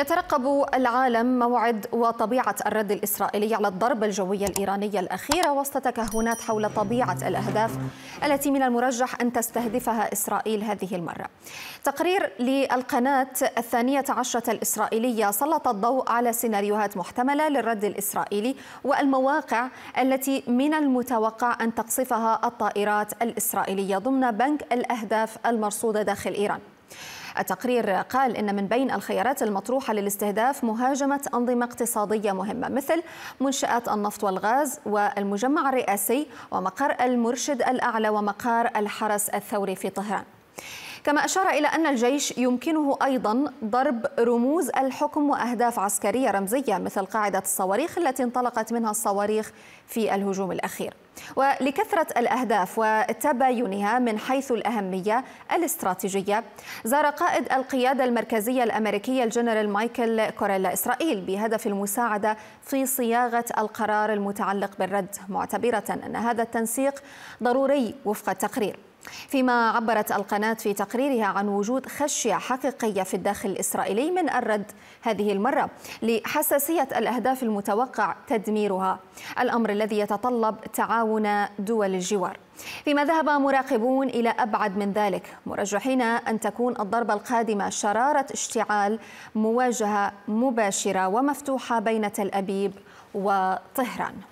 يترقب العالم موعد وطبيعة الرد الإسرائيلي على الضربة الجوية الإيرانية الأخيرة وسط تكهنات حول طبيعة الأهداف التي من المرجح أن تستهدفها إسرائيل هذه المرة تقرير للقناة الثانية عشرة الإسرائيلية سلط الضوء على سيناريوهات محتملة للرد الإسرائيلي والمواقع التي من المتوقع أن تقصفها الطائرات الإسرائيلية ضمن بنك الأهداف المرصودة داخل إيران التقرير قال إن من بين الخيارات المطروحة للاستهداف مهاجمة أنظمة اقتصادية مهمة مثل منشآت النفط والغاز والمجمع الرئاسي ومقر المرشد الأعلى ومقار الحرس الثوري في طهران كما أشار إلى أن الجيش يمكنه أيضا ضرب رموز الحكم وأهداف عسكرية رمزية مثل قاعدة الصواريخ التي انطلقت منها الصواريخ في الهجوم الأخير ولكثرة الأهداف وتباينها من حيث الأهمية الاستراتيجية زار قائد القيادة المركزية الأمريكية الجنرال مايكل كوريلا إسرائيل بهدف المساعدة في صياغة القرار المتعلق بالرد معتبرة أن هذا التنسيق ضروري وفق التقرير فيما عبرت القناة في تقريرها عن وجود خشية حقيقية في الداخل الإسرائيلي من الرد هذه المرة لحساسية الأهداف المتوقع تدميرها الأمر الذي يتطلب تعاون دول الجوار فيما ذهب مراقبون إلى أبعد من ذلك مرجحين أن تكون الضربة القادمة شرارة اشتعال مواجهة مباشرة ومفتوحة بين تل أبيب وطهران